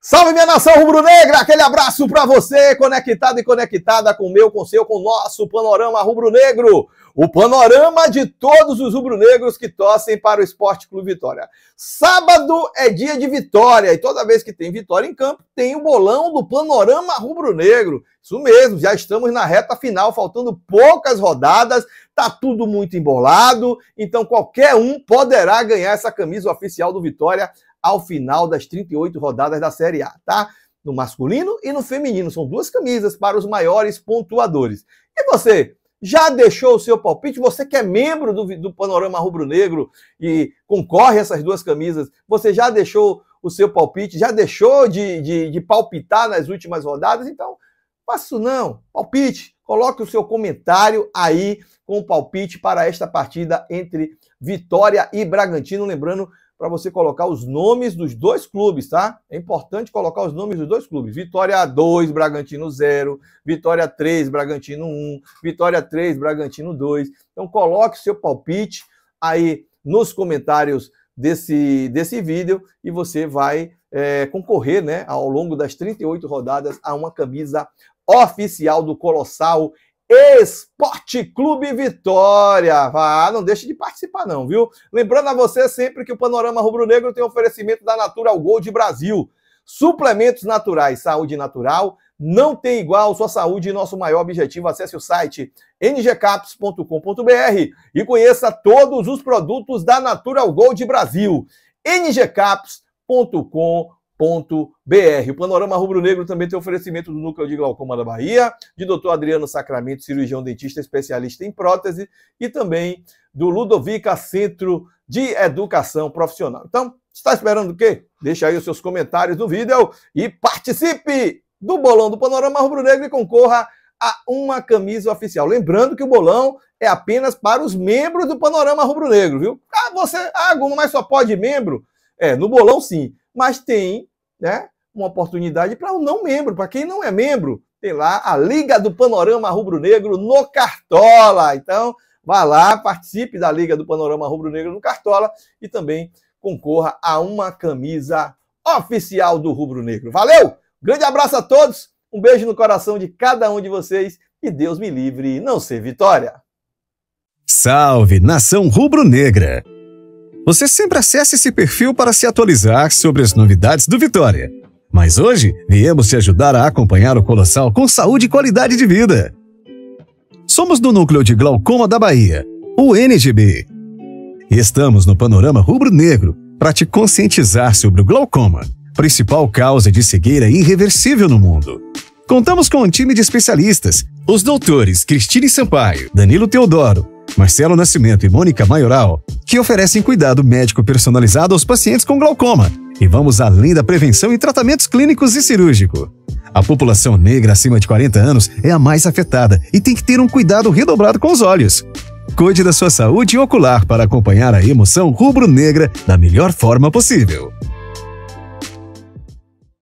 Salve minha nação rubro-negra, aquele abraço para você, conectado e conectada com o meu, com o seu, com o nosso panorama rubro-negro, o panorama de todos os rubro-negros que torcem para o Esporte Clube Vitória. Sábado é dia de vitória e toda vez que tem vitória em campo, tem o bolão do panorama rubro-negro. Isso mesmo, já estamos na reta final, faltando poucas rodadas, tá tudo muito embolado, então qualquer um poderá ganhar essa camisa oficial do Vitória ao final das 38 rodadas da Série A, tá? No masculino e no feminino. São duas camisas para os maiores pontuadores. E você? Já deixou o seu palpite? Você que é membro do, do Panorama Rubro Negro e concorre a essas duas camisas, você já deixou o seu palpite? Já deixou de, de, de palpitar nas últimas rodadas? Então, faça isso não. Palpite, coloque o seu comentário aí com o palpite para esta partida entre Vitória e Bragantino. Lembrando para você colocar os nomes dos dois clubes, tá? É importante colocar os nomes dos dois clubes. Vitória 2, Bragantino 0, Vitória 3, Bragantino 1, um, Vitória 3, Bragantino 2. Então coloque seu palpite aí nos comentários desse, desse vídeo e você vai é, concorrer né, ao longo das 38 rodadas a uma camisa oficial do Colossal Esporte Clube Vitória. Ah, não deixe de participar não, viu? Lembrando a você sempre que o Panorama Rubro Negro tem oferecimento da Natural Gold Brasil. Suplementos naturais, saúde natural, não tem igual, sua saúde e nosso maior objetivo. Acesse o site ngcaps.com.br e conheça todos os produtos da Natural Gold Brasil. ngcaps.com.br br O Panorama Rubro Negro também tem oferecimento do Núcleo de Glaucoma da Bahia, de Dr. Adriano Sacramento, cirurgião dentista especialista em prótese, e também do Ludovica Centro de Educação Profissional. Então, está esperando o quê? Deixa aí os seus comentários no vídeo e participe do bolão do Panorama Rubro Negro e concorra a uma camisa oficial. Lembrando que o bolão é apenas para os membros do Panorama Rubro Negro, viu? Ah, você, ah, alguma, mas só pode membro? É, no bolão sim, mas tem né, uma oportunidade para o um não membro, para quem não é membro. Tem lá a Liga do Panorama Rubro-Negro no Cartola. Então, vá lá, participe da Liga do Panorama Rubro-Negro no Cartola e também concorra a uma camisa oficial do Rubro-Negro. Valeu! Grande abraço a todos, um beijo no coração de cada um de vocês e Deus me livre não ser vitória. Salve, nação rubro-negra! Você sempre acessa esse perfil para se atualizar sobre as novidades do Vitória. Mas hoje viemos te ajudar a acompanhar o Colossal com saúde e qualidade de vida. Somos do Núcleo de Glaucoma da Bahia, o NGB. E estamos no panorama rubro-negro para te conscientizar sobre o glaucoma, principal causa de cegueira irreversível no mundo. Contamos com um time de especialistas, os doutores Cristine Sampaio, Danilo Teodoro, Marcelo Nascimento e Mônica Maioral, que oferecem cuidado médico personalizado aos pacientes com glaucoma. E vamos além da prevenção e tratamentos clínicos e cirúrgico. A população negra acima de 40 anos é a mais afetada e tem que ter um cuidado redobrado com os olhos. Cuide da sua saúde ocular para acompanhar a emoção rubro-negra da melhor forma possível.